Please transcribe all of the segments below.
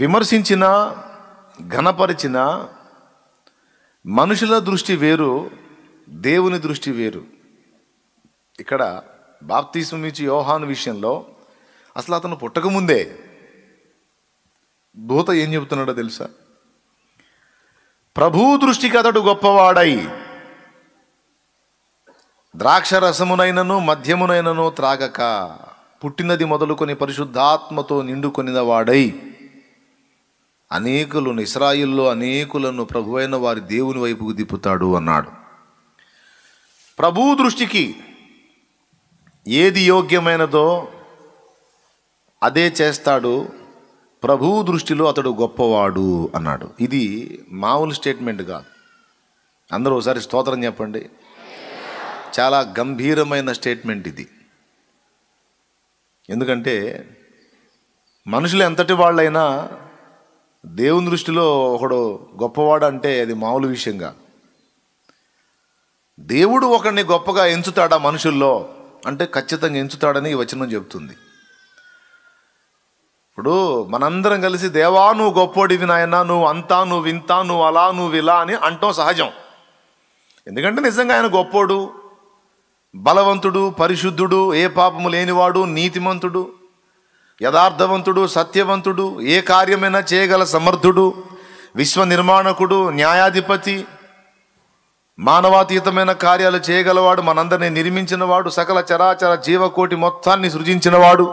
విమర్శించిన ఘనపరిచిన మనుషుల దృష్టి వేరు దేవుని దృష్టి వేరు ఇక్కడ బాప్తీసం నుంచి యోహాను విషయంలో అసలు అతను పుట్టకముందే దూత ఏం చెబుతున్నాడో తెలుసా ప్రభు దృష్టికి అతడు గొప్పవాడై ద్రాక్షరసమునైనను మద్యమునైనను త్రాగక పుట్టినది మొదలుకొని పరిశుద్ధాత్మతో నిండుకొనిన వాడై అనేకులను ఇస్రాయిల్లో అనేకులను ప్రభువైన వారి దేవుని వైపుకు దిప్పుతాడు అన్నాడు ప్రభు దృష్టికి ఏది యోగ్యమైనదో అదే చేస్తాడు ప్రభు దృష్టిలో అతడు గొప్పవాడు అన్నాడు ఇది మామూలు స్టేట్మెంట్ కాదు అందరూ ఒకసారి స్తోత్రం చెప్పండి చాలా గంభీరమైన స్టేట్మెంట్ ఇది ఎందుకంటే మనుషులు ఎంతటి వాళ్ళైనా దేవుని దృష్టిలో ఒకడు గొప్పవాడు అంటే అది మామూలు విషయంగా దేవుడు ఒకడిని గొప్పగా ఎంచుతాడా మనుషుల్లో అంటే ఖచ్చితంగా ఎంచుతాడని ఈ వచనం చెబుతుంది ఇప్పుడు మనందరం కలిసి దేవా నువ్వు గొప్పోడివి నాయన నువ్వు అంతా నువ్వు వింతా నువ్వు అలా నువ్వు ఇలా అని అంటాం సహజం ఎందుకంటే నిజంగా ఆయన గొప్పోడు బలవంతుడు పరిశుద్ధుడు ఏ పాపము లేనివాడు నీతిమంతుడు యథార్థవంతుడు సత్యవంతుడు ఏ కార్యమైనా చేయగల సమర్థుడు విశ్వ నిర్మాణకుడు న్యాయాధిపతి మానవాతీతమైన కార్యాలు చేయగలవాడు మనందరినీ నిర్మించినవాడు సకల చరాచర జీవకోటి మొత్తాన్ని సృజించినవాడు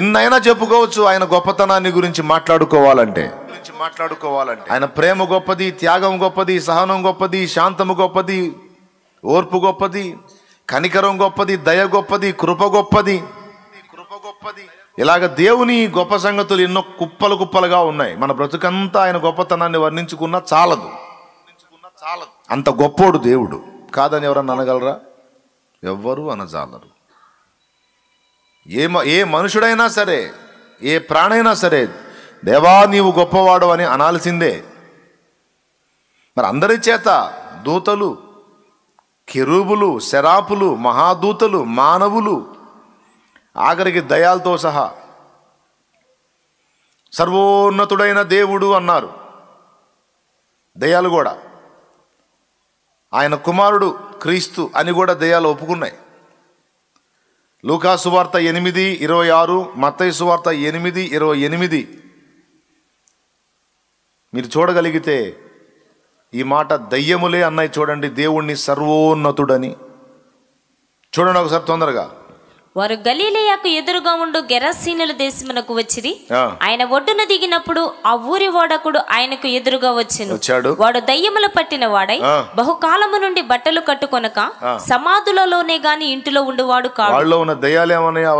ఎన్నైనా చెప్పుకోవచ్చు ఆయన గొప్పతనాన్ని గురించి మాట్లాడుకోవాలంటే గురించి మాట్లాడుకోవాలంటే ఆయన ప్రేమ గొప్పది త్యాగం గొప్పది సహనం గొప్పది శాంతము గొప్పది ఓర్పు గొప్పది కనికరం గొప్పది దయ గొప్పది కృప గొప్పది కృప గొప్పది ఇలాగ దేవుని గొప్ప సంగతులు ఎన్నో కుప్పలు కుప్పలుగా ఉన్నాయి మన బ్రతుకంతా ఆయన గొప్పతనాన్ని వర్ణించుకున్నా చాలదు చాలదు అంత గొప్పోడు దేవుడు కాదని ఎవరన్నా అనగలరా ఎవ్వరూ అనజాలరు ఏ ఏ మనుషుడైనా సరే ఏ ప్రాణైనా సరే దేవా నీవు గొప్పవాడు అని అనాల్సిందే మరి అందరి చేత దూతలు కిరూబులు శరాపులు మహాదూతలు మానవులు ఆఖరికి దయాలతో సహా సర్వోన్నతుడైన దేవుడు అన్నారు దయాలు కూడా ఆయన కుమారుడు క్రీస్తు అని కూడా దయాలు ఒప్పుకున్నాయి లూకాసు వార్త ఎనిమిది ఇరవై ఆరు మత్తయ్య సువార్త ఎనిమిది ఇరవై ఎనిమిది మీరు చూడగలిగితే ఈ మాట దయ్యములే అన్నయ్య చూడండి దేవుణ్ణి సర్వోన్నతుడని చూడండి ఒకసారి తొందరగా వారు గలీలియాకు ఎదురుగా ఉండు గెరసీనుల దేశమునకు వచ్చిరి ఆయన ఒడ్డున దిగినప్పుడు ఆ ఊరి వాడకుడు ఆయనకు ఎదురుగా వచ్చెను వాడు దయ్యములు పట్టిన వాడై బహుకాలము నుండి బట్టలు కట్టుకొనక సమాధులలోనే గాని ఇంటిలో ఉండువాడు కాడు ఉన్న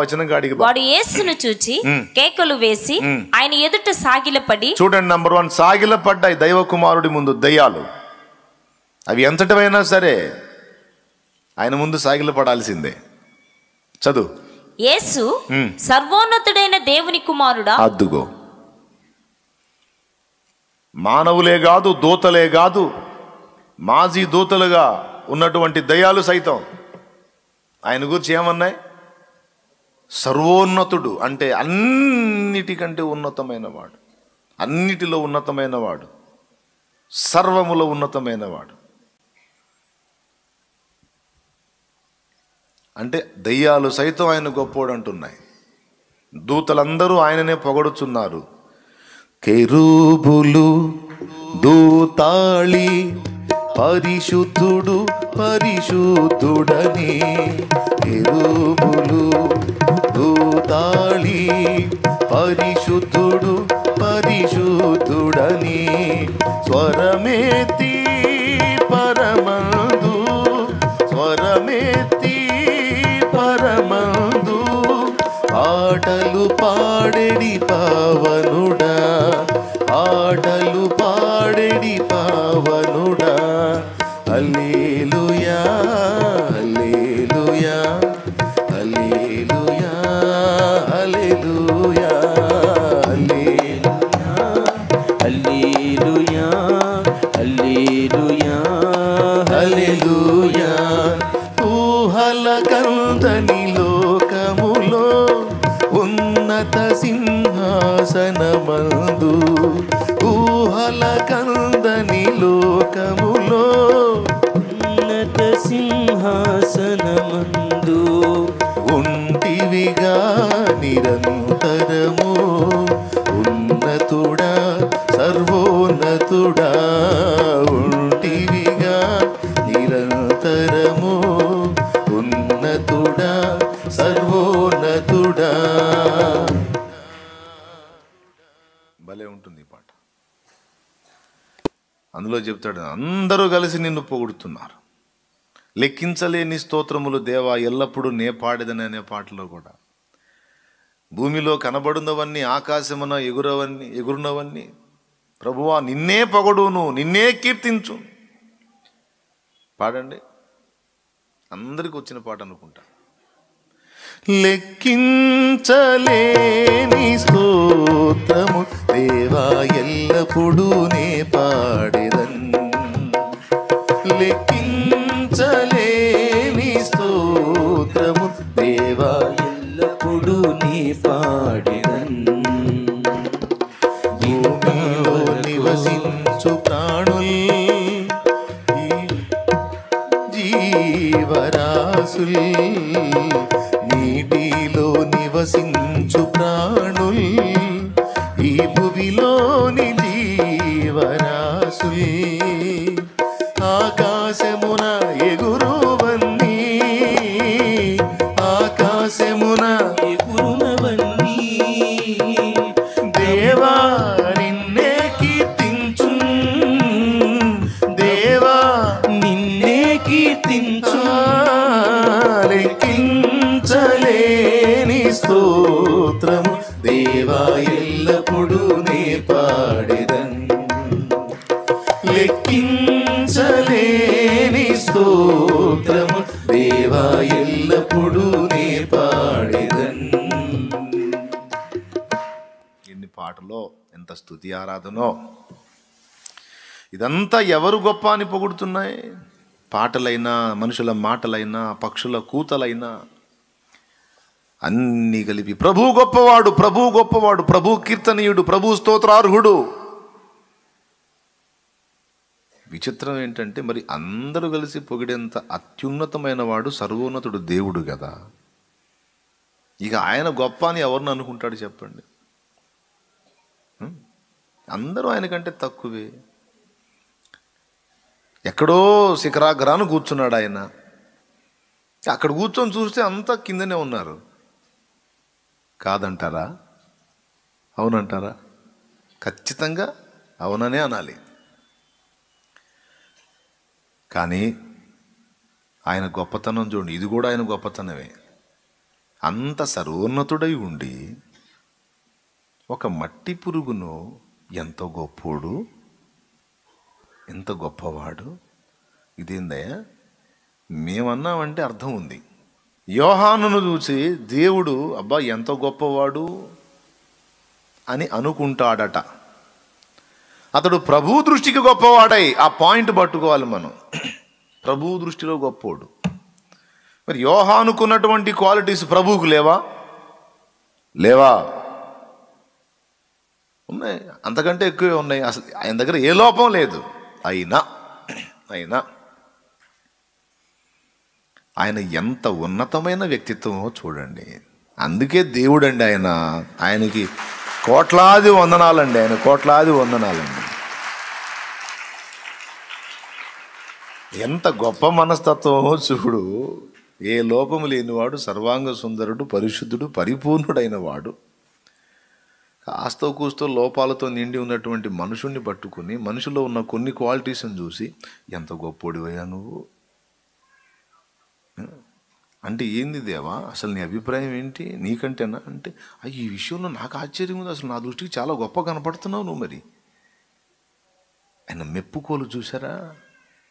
వాడు ఏసును చూచి కేకలు వేసి ఆయన ఎదుట సాగిలపడి చూడండి నంబర్ వన్ సాగిలపడ్డాయి దైవ కుమారుడి ముందు దయ్యాలు అవి ఎంతటివైనా సరే ఆయన ముందు పడాల్సిందే చదువు యేసు సర్వోన్నతుడైన దేవుని కుమారుడా అద్దుగో మానవులే కాదు దూతలే కాదు మాజీ దూతలుగా ఉన్నటువంటి దయాలు సైతం ఆయన గురించి ఏమన్నాయి సర్వోన్నతుడు అంటే అన్నిటికంటే ఉన్నతమైన వాడు అన్నిటిలో ఉన్నతమైన వాడు సర్వములో ఉన్నతమైన వాడు అంటే దయ్యాలు సైతం ఆయన గొప్పోడు అంటున్నాయి దూతలందరూ ఆయననే పొగడుచున్నారు కెరూబులు దూతాళి పరిశుద్ధుడు పరిశుద్ధుడని కెరూబులు దూతాళి పరిశుద్ధుడు పరిశుద్ధుడని స్వరమేతి సింహాసనమందు ఉంటివిగా నిరంతరము ఉన్నతుడా సర్వోన్నతుడా ఉంటివిగా నిరంతరము ఉన్నతుడా సర్వోన్నతుడా భలే ఉంటుంది పాట అందులో చెప్తాడు అందరూ కలిసి నిన్ను పొగుడుతున్నారు లెక్కించలేని స్తోత్రములు దేవా ఎల్లప్పుడూ నే పాడేదననే పాటలో కూడా భూమిలో కనబడినవన్నీ ఆకాశమున ఎగురవన్నీ ఎగురునవన్నీ ప్రభువా నిన్నే పొగడును నిన్నే కీర్తించు పాడండి అందరికి వచ్చిన పాట అనుకుంటా లెక్కించలేని స్తోత్రము దేవా ఎల్లప్పుడూ నే పాడేదన్ లెక్కించ దేవా ఎల్లప్పుడూ నే పాడెదన్ లెక్కించలేని స్తోత్రము దేవా ఎల్లప్పుడూ నే పాడెదన్ ఎన్ని పాటలో ఎంత స్థుతి ఆరాధనో ఇదంతా ఎవరు గొప్ప అని పొగుడుతున్నాయి పాటలైనా మనుషుల మాటలైనా పక్షుల కూతలైనా అన్నీ కలిపి ప్రభు గొప్పవాడు ప్రభు గొప్పవాడు ప్రభు కీర్తనీయుడు ప్రభు స్తోత్రార్హుడు విచిత్రం ఏంటంటే మరి అందరూ కలిసి పొగిడేంత అత్యున్నతమైన వాడు సర్వోన్నతుడు దేవుడు కదా ఇక ఆయన గొప్ప అని ఎవరిని అనుకుంటాడు చెప్పండి అందరూ ఆయన కంటే తక్కువే ఎక్కడో శిఖరాగ్రాను కూర్చున్నాడు ఆయన అక్కడ కూర్చొని చూస్తే అంతా కిందనే ఉన్నారు కాదంటారా అవునంటారా ఖచ్చితంగా అవుననే అనాలి కానీ ఆయన గొప్పతనం చూడండి ఇది కూడా ఆయన గొప్పతనమే అంత సర్వోన్నతుడై ఉండి ఒక మట్టి పురుగును ఎంతో గొప్పోడు ఎంత గొప్పవాడు ఇదేందయ్యా మేమన్నామంటే అర్థం ఉంది యోహానును చూసి దేవుడు అబ్బా ఎంత గొప్పవాడు అని అనుకుంటాడట అతడు ప్రభు దృష్టికి గొప్పవాడై ఆ పాయింట్ పట్టుకోవాలి మనం ప్రభు దృష్టిలో గొప్పవాడు మరి యోహానుకున్నటువంటి క్వాలిటీస్ ప్రభువుకు లేవా లేవా ఉన్నాయి అంతకంటే ఎక్కువే ఉన్నాయి అసలు ఆయన దగ్గర ఏ లోపం లేదు అయినా అయినా ఆయన ఎంత ఉన్నతమైన వ్యక్తిత్వమో చూడండి అందుకే దేవుడు అండి ఆయన ఆయనకి కోట్లాది వందనాలండి ఆయన కోట్లాది వందనాలండి ఎంత గొప్ప మనస్తత్వమో చూడు ఏ లోపము లేనివాడు సర్వాంగ సుందరుడు పరిశుద్ధుడు పరిపూర్ణుడైన వాడు కాస్తో కూస్తో లోపాలతో నిండి ఉన్నటువంటి మనుషుణ్ణి పట్టుకుని మనుషుల్లో ఉన్న కొన్ని క్వాలిటీస్ని చూసి ఎంత గొప్పోడివయ్యా నువ్వు అంటే ఏంది దేవా అసలు నీ అభిప్రాయం ఏంటి నీకంటేనా అంటే ఈ విషయంలో నాకు ఆశ్చర్యం ఉంది అసలు నా దృష్టికి చాలా గొప్ప కనపడుతున్నావు నువ్వు మరి ఆయన మెప్పుకోలు చూసారా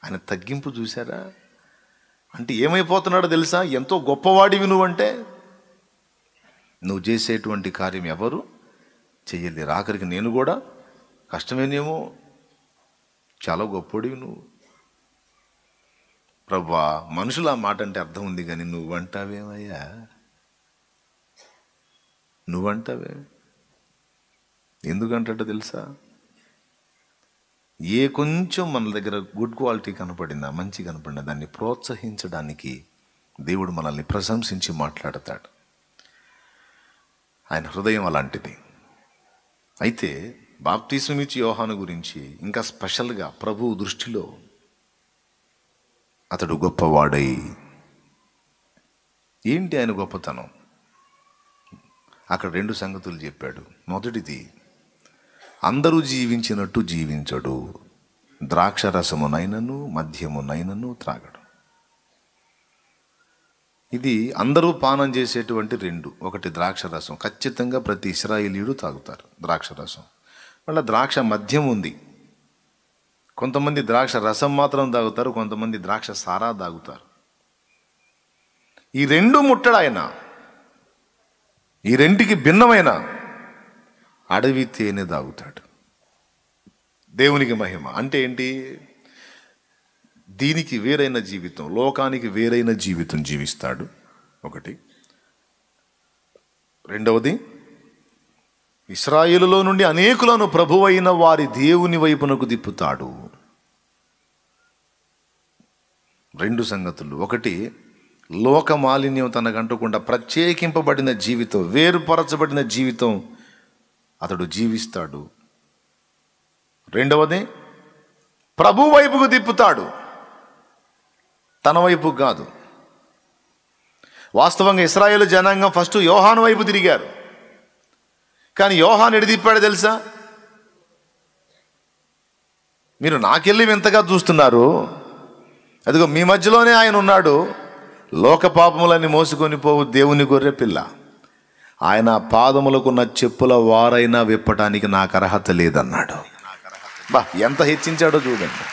ఆయన తగ్గింపు చూసారా అంటే ఏమైపోతున్నాడో తెలుసా ఎంతో గొప్పవాడివి నువ్వంటే నువ్వు చేసేటువంటి కార్యం ఎవరు చెయ్యలేరు ఆఖరికి నేను కూడా కష్టమేనేమో చాలా గొప్పవాడివి నువ్వు ప్రభా మనుషులు ఆ మాట అంటే అర్థం ఉంది కానీ నువ్వంటావేమయ్యా నువ్వంటావే ఎందుకంటే తెలుసా ఏ కొంచెం మన దగ్గర గుడ్ క్వాలిటీ కనపడిందా మంచి కనపడినా దాన్ని ప్రోత్సహించడానికి దేవుడు మనల్ని ప్రశంసించి మాట్లాడతాడు ఆయన హృదయం అలాంటిది అయితే బాప్తిసమిచ్చి యోహాను గురించి ఇంకా స్పెషల్గా ప్రభువు దృష్టిలో అతడు గొప్పవాడై ఏంటి ఆయన గొప్పతనం అక్కడ రెండు సంగతులు చెప్పాడు మొదటిది అందరూ జీవించినట్టు జీవించడు ద్రాక్షరసమునైనను మద్యమునైనను త్రాగడు ఇది అందరూ పానం చేసేటువంటి రెండు ఒకటి ద్రాక్షరసం ఖచ్చితంగా ప్రతి ఇస్రాయిలీడు తాగుతారు ద్రాక్షరసం మళ్ళీ ద్రాక్ష మద్యం ఉంది కొంతమంది ద్రాక్ష రసం మాత్రం తాగుతారు కొంతమంది ద్రాక్ష సారా తాగుతారు ఈ రెండు ముట్టడాయన ఈ రెంటికి భిన్నమైన అడవి తేనె తాగుతాడు దేవునికి మహిమ అంటే ఏంటి దీనికి వేరైన జీవితం లోకానికి వేరైన జీవితం జీవిస్తాడు ఒకటి రెండవది ఇస్రాయిలులో నుండి అనేకులను ప్రభువైన వారి దేవుని వైపునకు దిప్పుతాడు రెండు సంగతులు ఒకటి లోక మాలిన్యం తనకంటకుండా ప్రత్యేకింపబడిన జీవితం వేరుపరచబడిన జీవితం అతడు జీవిస్తాడు రెండవది ప్రభు వైపుకు తిప్పుతాడు తన వైపు కాదు వాస్తవంగా ఇస్రాయేల్ జనాంగం ఫస్ట్ యోహాను వైపు తిరిగారు కానీ యోహాన్ ఎడిదిప్పాడో తెలుసా మీరు నాకెళ్ళి వింతగా చూస్తున్నారు అదిగో మీ మధ్యలోనే ఆయన ఉన్నాడు లోక పాపములని మోసుకొని పోవు దేవుని గొర్రె పిల్ల ఆయన పాదములకున్న చెప్పుల వారైనా విప్పటానికి నాకు అర్హత లేదన్నాడు బా ఎంత హెచ్చించాడో చూడండి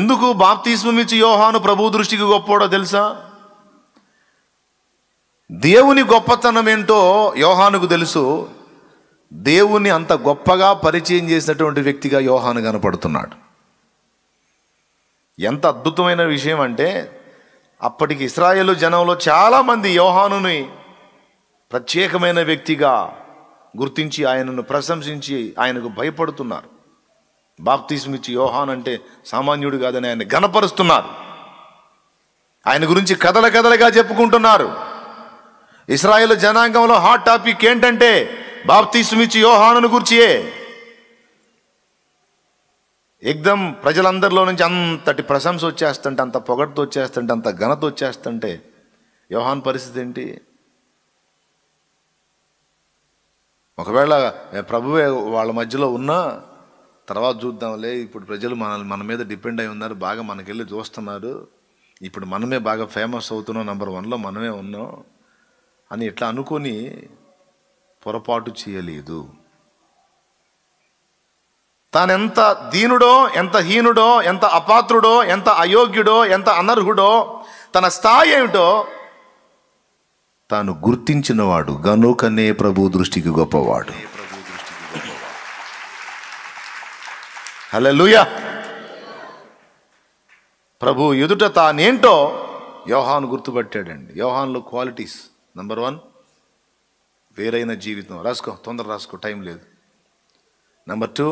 ఎందుకు బాప్తిస్మం యోహాను ప్రభు దృష్టికి గొప్పోడో తెలుసా దేవుని గొప్పతనం ఏంటో యోహానుకు తెలుసు దేవుని అంత గొప్పగా పరిచయం చేసినటువంటి వ్యక్తిగా యోహాను కనపడుతున్నాడు ఎంత అద్భుతమైన విషయం అంటే అప్పటికి ఇస్రాయేల్ జనంలో చాలామంది యోహానుని ప్రత్యేకమైన వ్యక్తిగా గుర్తించి ఆయనను ప్రశంసించి ఆయనకు భయపడుతున్నారు బాప్తీసం ఇచ్చి యోహాన్ అంటే సామాన్యుడు కాదని ఆయన గనపరుస్తున్నారు ఆయన గురించి కథల కథలుగా చెప్పుకుంటున్నారు ఇస్రాయేల్ జనాంగంలో హాట్ టాపిక్ ఏంటంటే బాప్తీసుమిచ్చి యోహానును గుర్చియే ఎగ్దం ప్రజలందరిలో నుంచి అంతటి ప్రశంస వచ్చేస్తుంటే అంత పొగడ్తో వచ్చేస్తుంటే అంత ఘనత వచ్చేస్తుంటే యోహాన్ పరిస్థితి ఏంటి ఒకవేళ ప్రభువే వాళ్ళ మధ్యలో ఉన్నా తర్వాత చూద్దాంలే ఇప్పుడు ప్రజలు మన మన మీద డిపెండ్ అయి ఉన్నారు బాగా మనకెళ్ళి చూస్తున్నారు ఇప్పుడు మనమే బాగా ఫేమస్ అవుతున్నాం నెంబర్ వన్లో మనమే ఉన్నాం అని ఇట్లా అనుకొని పొరపాటు చేయలేదు తానెంత దీనుడో ఎంత హీనుడో ఎంత అపాత్రుడో ఎంత అయోగ్యుడో ఎంత అనర్హుడో తన స్థాయి ఏమిటో తాను గుర్తించినవాడు గనుకనే ప్రభు దృష్టికి గొప్పవాడు హలో ప్రభు ఎదుట తానేంటో యోహాను గుర్తుపట్టాడండి యోహాన్లో క్వాలిటీస్ నెంబర్ వన్ వేరైన జీవితం రాసుకో తొందర రాసుకో టైం లేదు నెంబర్ టూ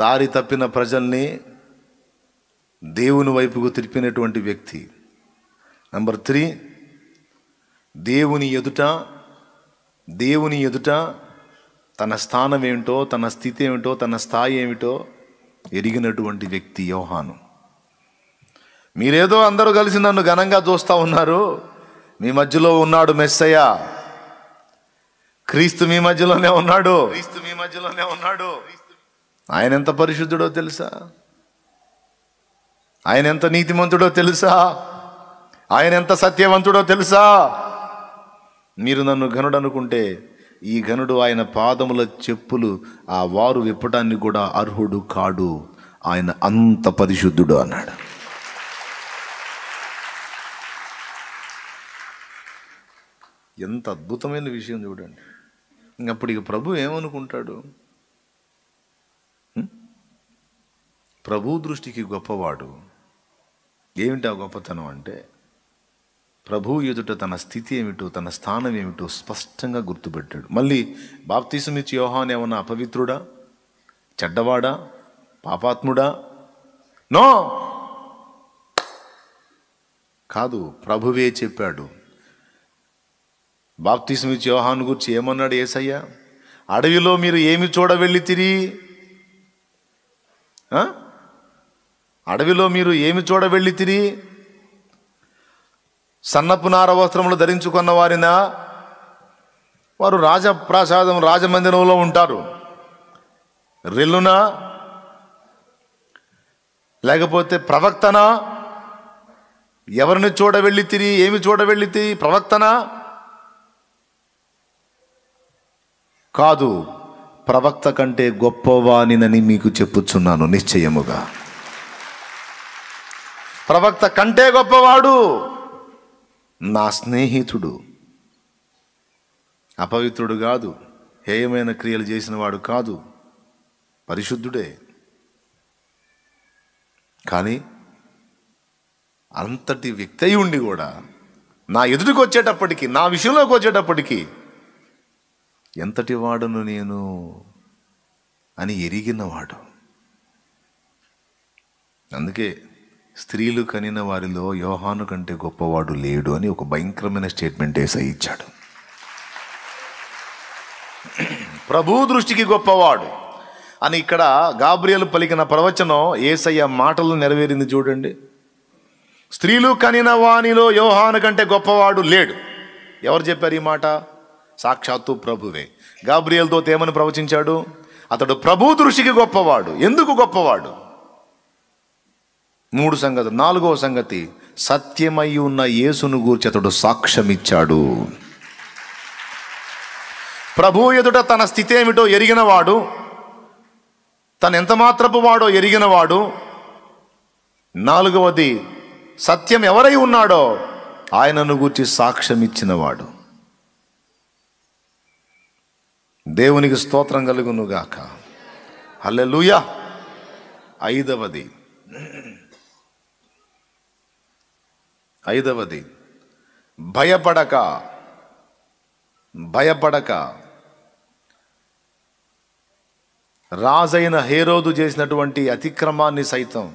దారి తప్పిన ప్రజల్ని దేవుని వైపుకు తిరిపినటువంటి వ్యక్తి నెంబర్ త్రీ దేవుని ఎదుట దేవుని ఎదుట తన స్థానం ఏమిటో తన స్థితి ఏమిటో తన స్థాయి ఏమిటో ఎరిగినటువంటి వ్యక్తి యోహాను మీరేదో అందరూ కలిసి నన్ను ఘనంగా చూస్తూ ఉన్నారు మీ మధ్యలో ఉన్నాడు మెస్సయ్య క్రీస్తు మీ మధ్యలోనే ఉన్నాడు క్రీస్తు మీ మధ్యలోనే ఉన్నాడు ఆయన ఎంత పరిశుద్ధుడో తెలుసా ఆయన ఎంత నీతిమంతుడో తెలుసా ఆయన ఎంత సత్యవంతుడో తెలుసా మీరు నన్ను ఘనుడు అనుకుంటే ఈ ఘనుడు ఆయన పాదముల చెప్పులు ఆ వారు విప్పటానికి కూడా అర్హుడు కాడు ఆయన అంత పరిశుద్ధుడు అన్నాడు ఎంత అద్భుతమైన విషయం చూడండి ఇంకప్పుడు ఇక ప్రభు ఏమనుకుంటాడు ప్రభు దృష్టికి గొప్పవాడు ఏమిటి ఆ గొప్పతనం అంటే ప్రభు ఎదుట తన స్థితి ఏమిటో తన స్థానం ఏమిటో స్పష్టంగా గుర్తుపెట్టాడు మళ్ళీ బాప్తీసమిచ్చి యోహాన్ ఏమన్నా అపవిత్రుడా చెడ్డవాడా పాపాత్ముడా నో కాదు ప్రభువే చెప్పాడు బాప్తీసం ఇచ్చి యోహాను గురించి ఏమన్నాడు ఏసయ్య అడవిలో మీరు ఏమి చూడవెళ్ళి తిరిగి అడవిలో మీరు ఏమి చూడవెళ్ళి తిరిగి సన్నపు నార వస్త్రములు ధరించుకున్న వారినా వారు రాజప్రాసాదం రాజమందిరంలో ఉంటారు రెల్లునా లేకపోతే ప్రవక్తనా ఎవరిని చూడవెళ్ళి తిరిగి ఏమి చూడవెళ్ళి తిరిగి ప్రవక్తనా కాదు ప్రవక్త కంటే గొప్పవానినని మీకు చెప్పుచున్నాను నిశ్చయముగా ప్రవక్త కంటే గొప్పవాడు నా స్నేహితుడు అపవిత్రుడు కాదు హేయమైన క్రియలు చేసిన వాడు కాదు పరిశుద్ధుడే కానీ అంతటి వ్యక్తి ఉండి కూడా నా ఎదుటికి వచ్చేటప్పటికి నా విషయంలోకి వచ్చేటప్పటికి ఎంతటి వాడును నేను అని ఎరిగినవాడు అందుకే స్త్రీలు కనిన వారిలో యోహాను కంటే గొప్పవాడు లేడు అని ఒక భయంకరమైన స్టేట్మెంట్ వేసై ఇచ్చాడు ప్రభు దృష్టికి గొప్పవాడు అని ఇక్కడ గాబ్రియలు పలికిన ప్రవచనం ఏసయ్య మాటలు నెరవేరింది చూడండి స్త్రీలు కనిన వానిలో యోహాను కంటే గొప్పవాడు లేడు ఎవరు చెప్పారు ఈ మాట సాక్షాత్తు ప్రభువే గాబ్రియల్తో తేమని ప్రవచించాడు అతడు ప్రభు దృష్టికి గొప్పవాడు ఎందుకు గొప్పవాడు మూడు సంగతి నాలుగవ సంగతి సత్యమై ఉన్న యేసును గూర్చి అతడు సాక్ష్యమిచ్చాడు ప్రభు ఎదుట తన స్థితి ఏమిటో ఎరిగినవాడు తను ఎంత మాత్రపు వాడో ఎరిగినవాడు నాలుగవది సత్యం ఎవరై ఉన్నాడో ఆయనను గూర్చి సాక్ష్యం ఇచ్చినవాడు దేవునికి స్తోత్రం కలుగునుగాక లూయా ఐదవది ఐదవది భయపడక భయపడక రాజైన హేరోదు చేసినటువంటి అతిక్రమాన్ని సైతం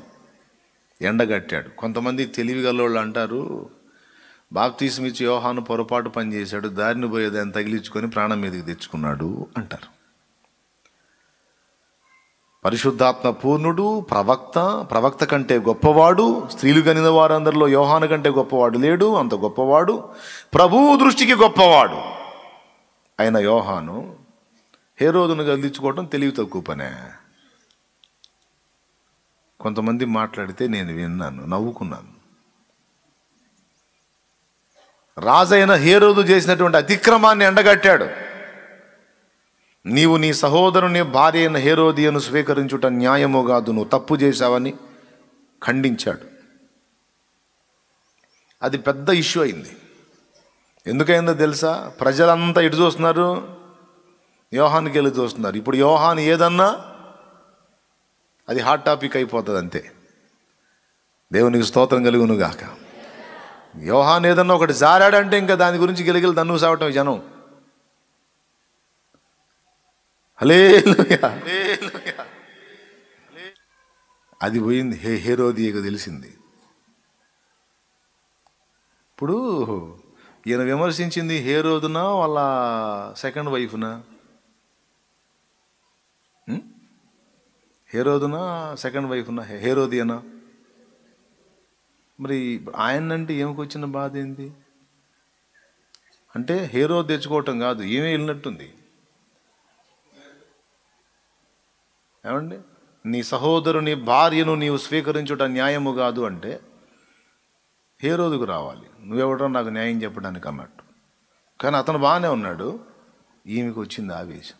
ఎండగట్టాడు కొంతమంది తెలివిగలోళ్ళు అంటారు బాప్తీసమిచ్చి యోహాను పొరపాటు పనిచేశాడు దారిని పోయేదాన్ని తగిలించుకొని ప్రాణం మీదకి తెచ్చుకున్నాడు అంటారు పరిశుద్ధాత్మ పూర్ణుడు ప్రవక్త ప్రవక్త కంటే గొప్పవాడు స్త్రీలు కనిన వారందరిలో యోహాను కంటే గొప్పవాడు లేడు అంత గొప్పవాడు ప్రభు దృష్టికి గొప్పవాడు అయిన యోహాను హేరోదును గదిలించుకోవడం తెలివి తక్కువ పనే కొంతమంది మాట్లాడితే నేను విన్నాను నవ్వుకున్నాను రాజైన హేరోదు చేసినటువంటి అతిక్రమాన్ని ఎండగట్టాడు నీవు నీ సహోదరుని భార్య అయిన హేరోదియను స్వీకరించుట న్యాయము కాదు నువ్వు తప్పు చేశావని ఖండించాడు అది పెద్ద ఇష్యూ అయింది ఎందుకైందో తెలుసా ప్రజలంతా ఇటు చూస్తున్నారు యోహానికి వెళ్ళి చూస్తున్నారు ఇప్పుడు యోహాన్ ఏదన్నా అది హాట్ టాపిక్ అయిపోతుంది అంతే దేవునికి స్తోత్రం కలుగునుగాక యోహాన్ ఏదన్నా ఒకటి జారాడంటే ఇంకా దాని గురించి గిలిగిలి దన్ను సావటం జనం హలే అది పోయింది హే హేరోదియకు తెలిసింది ఇప్పుడు ఈయన విమర్శించింది హేరోదునా వాళ్ళ సెకండ్ వైఫ్నా హేరోదునా సెకండ్ వైఫ్నా హేరోదియనా మరి ఆయన అంటే ఏమికి వచ్చిన బాధ ఏంది అంటే హీరో తెచ్చుకోవటం కాదు ఏమీ వెళ్ళినట్టుంది ఏమండి నీ సహోదరుని భార్యను నీవు స్వీకరించుట న్యాయము కాదు అంటే హీరోదుకు రావాలి నువ్వెవడో నాకు న్యాయం చెప్పడానికి అన్నట్టు కానీ అతను బాగానే ఉన్నాడు ఈమెకు వచ్చింది ఆవేశం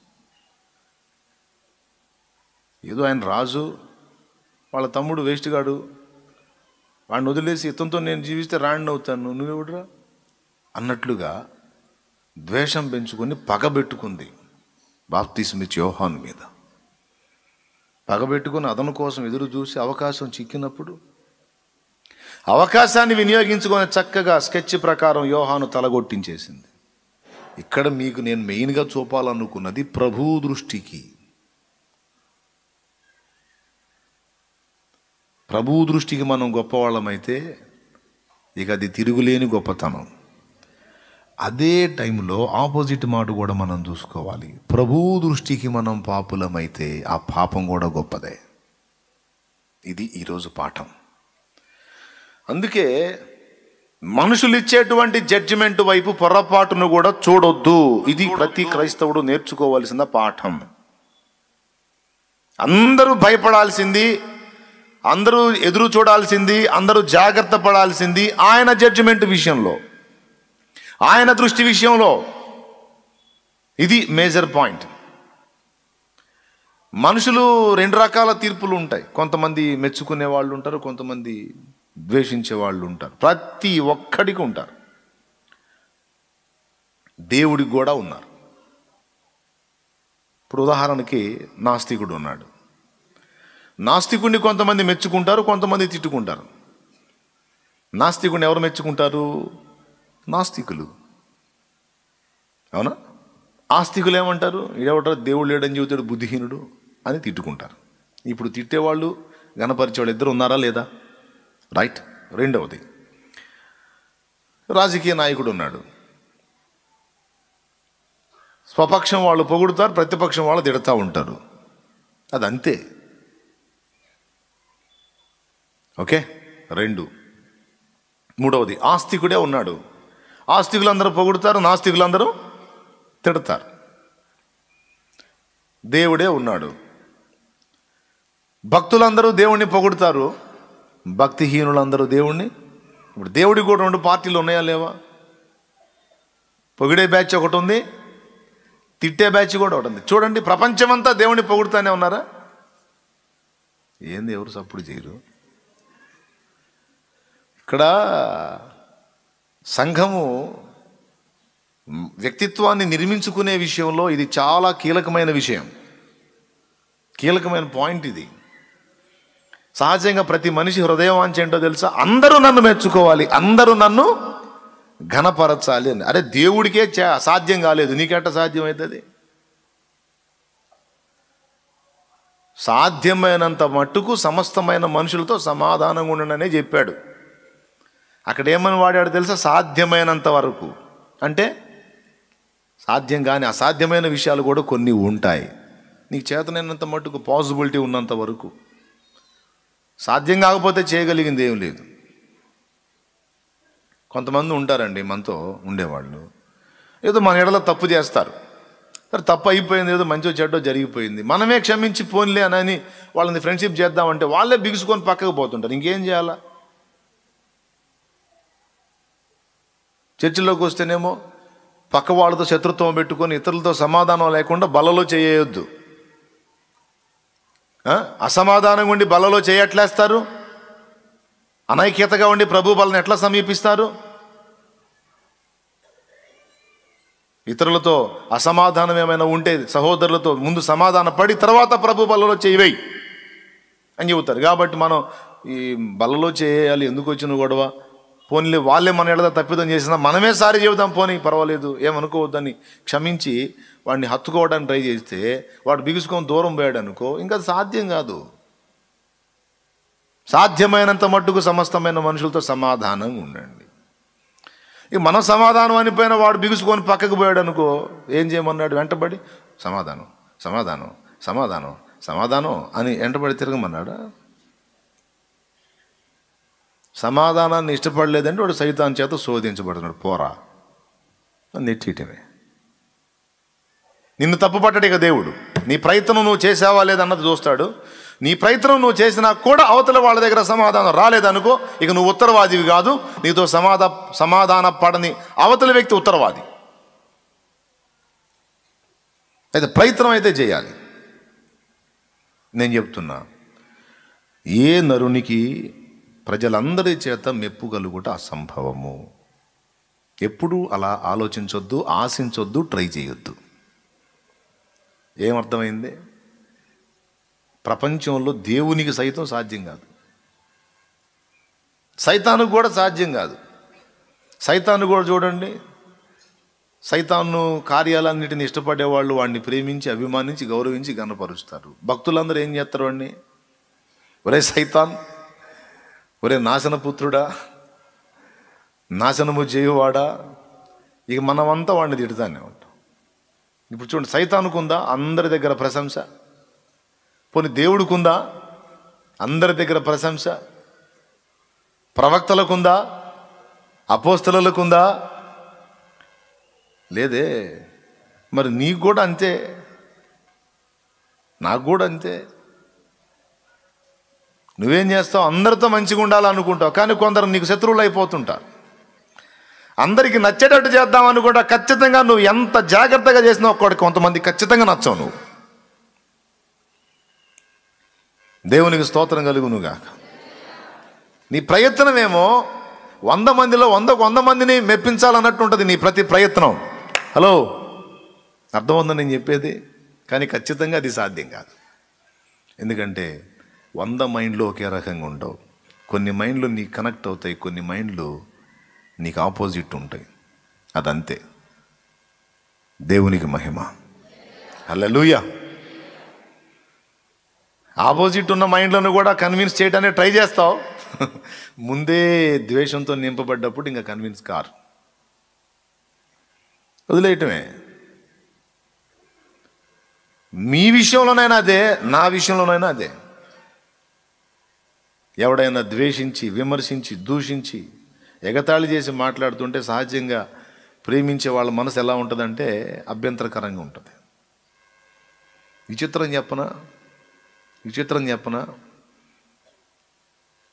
ఏదో ఆయన రాజు వాళ్ళ తమ్ముడు వేస్ట్ గాడు వాడిని వదిలేసి ఇతనితో నేను జీవిస్తే రాణి అవుతాను నువ్వు ఎవడరా అన్నట్లుగా ద్వేషం పెంచుకొని పగబెట్టుకుంది బాప్తీసుమిచ్చి యోహాన్ మీద పగబెట్టుకుని అదను కోసం ఎదురు చూసి అవకాశం చిక్కినప్పుడు అవకాశాన్ని వినియోగించుకొని చక్కగా స్కెచ్ ప్రకారం యోహాను తలగొట్టించేసింది ఇక్కడ మీకు నేను మెయిన్గా చూపాలనుకున్నది ప్రభు దృష్టికి ప్రభువు దృష్టికి మనం గొప్పవాళ్ళమైతే ఇక అది తిరుగులేని గొప్పతనం అదే టైంలో ఆపోజిట్ మాట కూడా మనం చూసుకోవాలి ప్రభువు దృష్టికి మనం పాపులమైతే ఆ పాపం కూడా గొప్పదే ఇది ఈరోజు పాఠం అందుకే మనుషులు ఇచ్చేటువంటి జడ్జిమెంట్ వైపు పొరపాటును కూడా చూడొద్దు ఇది ప్రతి క్రైస్తవుడు నేర్చుకోవాల్సిన పాఠం అందరూ భయపడాల్సింది అందరూ ఎదురు చూడాల్సింది అందరూ జాగ్రత్త పడాల్సింది ఆయన జడ్జిమెంట్ విషయంలో ఆయన దృష్టి విషయంలో ఇది మేజర్ పాయింట్ మనుషులు రెండు రకాల తీర్పులు ఉంటాయి కొంతమంది మెచ్చుకునే వాళ్ళు ఉంటారు కొంతమంది ద్వేషించే వాళ్ళు ఉంటారు ప్రతి ఒక్కడికి ఉంటారు దేవుడికి కూడా ఉన్నారు ఇప్పుడు ఉదాహరణకి నాస్తికుడు ఉన్నాడు నాస్తికుడిని కొంతమంది మెచ్చుకుంటారు కొంతమంది తిట్టుకుంటారు నాస్తికుడిని ఎవరు మెచ్చుకుంటారు నాస్తికులు అవునా ఆస్తికులు ఏమంటారు ఇడేమంటారు దేవుడు లేడని చెబుతాడు బుద్ధిహీనుడు అని తిట్టుకుంటారు ఇప్పుడు తిట్టేవాళ్ళు గణపరిచేవాళ్ళు ఇద్దరు ఉన్నారా లేదా రైట్ రెండవది రాజకీయ నాయకుడు ఉన్నాడు స్వపక్షం వాళ్ళు పొగుడుతారు ప్రతిపక్షం వాళ్ళు తిడతా ఉంటారు అది అంతే ఓకే రెండు మూడవది ఆస్తికుడే ఉన్నాడు ఆస్తికులందరూ పొగుడుతారు నాస్తికులందరూ తిడతారు దేవుడే ఉన్నాడు భక్తులందరూ దేవుణ్ణి పొగుడుతారు భక్తిహీనులందరూ దేవుణ్ణి ఇప్పుడు దేవుడికి కూడా రెండు పార్టీలు ఉన్నాయా లేవా పొగిడే బ్యాచ్ ఒకటి ఉంది తిట్టే బ్యాచ్ కూడా ఒకటి ఉంది చూడండి ప్రపంచమంతా దేవుణ్ణి పొగుడుతానే ఉన్నారా ఏంది ఎవరు సప్పుడు చేయరు ఇక్కడ సంఘము వ్యక్తిత్వాన్ని నిర్మించుకునే విషయంలో ఇది చాలా కీలకమైన విషయం కీలకమైన పాయింట్ ఇది సహజంగా ప్రతి మనిషి హృదయం ఏంటో తెలుసా అందరూ నన్ను మెచ్చుకోవాలి అందరూ నన్ను ఘనపరచాలి అని అరే దేవుడికే సాధ్యం కాలేదు నీకెట్ట సాధ్యమవుతుంది సాధ్యమైనంత మట్టుకు సమస్తమైన మనుషులతో సమాధానంగా ఉండననే చెప్పాడు అక్కడ ఏమని వాడాడు తెలుసా సాధ్యమైనంత వరకు అంటే సాధ్యం కానీ అసాధ్యమైన విషయాలు కూడా కొన్ని ఉంటాయి నీకు చేతనైనంత మట్టుకు పాసిబిలిటీ ఉన్నంత వరకు సాధ్యం కాకపోతే చేయగలిగింది ఏం లేదు కొంతమంది ఉంటారండి మనతో ఉండేవాళ్ళు ఏదో మన ఎడలో తప్పు చేస్తారు సరే తప్పు అయిపోయింది ఏదో మంచో చెడ్డో జరిగిపోయింది మనమే క్షమించి పోన్లే అని వాళ్ళని ఫ్రెండ్షిప్ చేద్దామంటే వాళ్ళే బిగుసుకొని పక్కకు పోతుంటారు ఇంకేం చేయాలా చర్చిలోకి వస్తేనేమో పక్క వాళ్ళతో శత్రుత్వం పెట్టుకొని ఇతరులతో సమాధానం లేకుండా బలలో చేయొద్దు అసమాధానం ఉండి బలలో చేయట్లేస్తారు అనైక్యతగా ఉండి ప్రభు బలని ఎట్లా సమీపిస్తారు ఇతరులతో అసమాధానం ఏమైనా ఉంటే సహోదరులతో ముందు సమాధాన పడి తర్వాత ప్రభు బలలో చేయవేయి అని చెబుతారు కాబట్టి మనం ఈ బలలో చేయాలి ఎందుకు వచ్చిన గొడవ పోనీ వాళ్ళే మన ఎడద తప్పిదం చేసినా మనమే సారి చెబుదాం పోనీ పర్వాలేదు ఏమనుకోవద్దని క్షమించి వాడిని హత్తుకోవడానికి ట్రై చేస్తే వాడు బిగుసుకొని దూరం పోయాడు అనుకో ఇంకా సాధ్యం కాదు సాధ్యమైనంత మట్టుకు సమస్తమైన మనుషులతో సమాధానం ఉండండి ఇక మనం సమాధానం అనిపోయిన వాడు బిగుసుకొని పక్కకు పోయాడు అనుకో ఏం చేయమన్నాడు వెంటబడి సమాధానం సమాధానం సమాధానం సమాధానం అని వెంటబడి తిరగమన్నాడా సమాధానాన్ని ఇష్టపడలేదంటే వాడు సైతాన్ చేత శోధించబడుతున్నాడు పోరా నెట్టిటమే నిన్ను తప్పుపట్టడు ఇక దేవుడు నీ ప్రయత్నం నువ్వు చేసావా లేదన్నది చూస్తాడు నీ ప్రయత్నం నువ్వు చేసినా కూడా అవతల వాళ్ళ దగ్గర సమాధానం రాలేదనుకో ఇక నువ్వు ఉత్తరవాదివి కాదు నీతో సమాధ సమాధాన పడని అవతల వ్యక్తి ఉత్తరవాది అయితే ప్రయత్నం అయితే చేయాలి నేను చెప్తున్నా ఏ నరునికి ప్రజలందరి చేత మెప్పు కలుగుట అసంభవము ఎప్పుడూ అలా ఆలోచించొద్దు ఆశించొద్దు ట్రై చేయొద్దు ఏమర్థమైంది ప్రపంచంలో దేవునికి సైతం సాధ్యం కాదు సైతానికి కూడా సాధ్యం కాదు సైతాను కూడా చూడండి సైతాన్ను కార్యాలన్నింటిని ఇష్టపడేవాళ్ళు వాడిని ప్రేమించి అభిమానించి గౌరవించి గనపరుస్తారు భక్తులందరూ ఏం చేస్తారు వాడిని ఒరే సైతాన్ ఒరే నాశనపుత్రుడా నాశనము చేయువాడా ఇక మనమంతా వాడిని తిడతానే ఉంటాం ఇప్పుడు చూడండి సైతానుకుందా అందరి దగ్గర ప్రశంస పోనీ దేవుడికుందా అందరి దగ్గర ప్రశంస ప్రవక్తలకుందా అపోస్తలకుందా లేదే మరి నీకు కూడా అంతే నాకు కూడా అంతే నువ్వేం చేస్తావు అందరితో మంచిగా ఉండాలనుకుంటావు కానీ కొందరు నీకు శత్రువులు అయిపోతుంటారు అందరికి నచ్చేటట్టు చేద్దాం అనుకుంటా ఖచ్చితంగా నువ్వు ఎంత జాగ్రత్తగా చేసినా ఒక్కడు కొంతమంది ఖచ్చితంగా నచ్చవు నువ్వు దేవునికి స్తోత్రం కలుగునుగాక నీ ప్రయత్నమేమో వంద మందిలో వందకు వంద మందిని మెప్పించాలన్నట్టు ఉంటుంది నీ ప్రతి ప్రయత్నం హలో అర్థమవుతుందని నేను చెప్పేది కానీ ఖచ్చితంగా అది సాధ్యం కాదు ఎందుకంటే వంద మైండ్లు ఒకే రకంగా ఉండవు కొన్ని మైండ్లు నీకు కనెక్ట్ అవుతాయి కొన్ని మైండ్లు నీకు ఆపోజిట్ ఉంటాయి అదంతే దేవునికి మహిమ హలలుయ ఆపోజిట్ ఉన్న మైండ్లను కూడా కన్విన్స్ చేయడానికి ట్రై చేస్తావు ముందే ద్వేషంతో నింపబడ్డప్పుడు ఇంకా కన్విన్స్ కారు వదిలేయటమే మీ విషయంలోనైనా అదే నా విషయంలోనైనా అదే ఎవడైనా ద్వేషించి విమర్శించి దూషించి ఎగతాళి చేసి మాట్లాడుతుంటే సహజంగా ప్రేమించే వాళ్ళ మనసు ఎలా ఉంటుందంటే అభ్యంతరకరంగా ఉంటుంది విచిత్రం చెప్పనా విచిత్రం చెప్పనా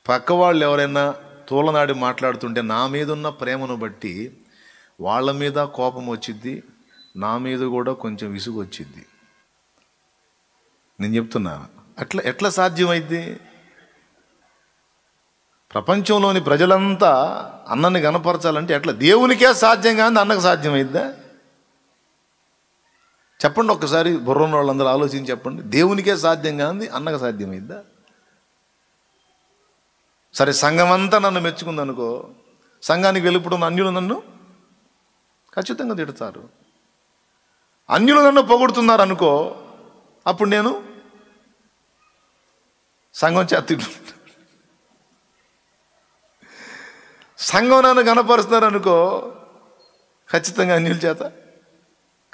పక్క వాళ్ళు ఎవరైనా తోలనాడి మాట్లాడుతుంటే నా మీద ఉన్న ప్రేమను బట్టి వాళ్ళ మీద కోపం వచ్చిద్ది నా మీద కూడా కొంచెం విసుగు వచ్చిద్ది నేను చెప్తున్నా అట్లా ఎట్లా సాధ్యమైద్ది ప్రపంచంలోని ప్రజలంతా అన్నని కనపరచాలంటే అట్లా దేవునికే సాధ్యం కానీ అన్నకు సాధ్యమైద్దా చెప్పండి ఒక్కసారి బుర్రన్న వాళ్ళందరూ ఆలోచించి చెప్పండి దేవునికే సాధ్యం కానీ అన్నకు సాధ్యమైద్దా సరే సంఘం అంతా నన్ను మెచ్చుకుంది అనుకో సంఘానికి వెళ్ళిపోతున్న అన్యులు నన్ను ఖచ్చితంగా తిడతారు అన్యులు నన్ను పొగుడుతున్నారు అనుకో అప్పుడు నేను సంఘం చేతి సంఘం నన్ను కనపరుస్తున్నారు అనుకో ఖచ్చితంగా అన్యుల చేత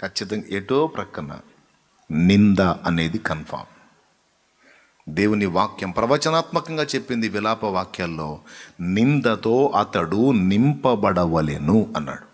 ఖచ్చితంగా ఎటో ప్రక్కన నింద అనేది కన్ఫామ్ దేవుని వాక్యం ప్రవచనాత్మకంగా చెప్పింది విలాప వాక్యాల్లో నిందతో అతడు నింపబడవలెను అన్నాడు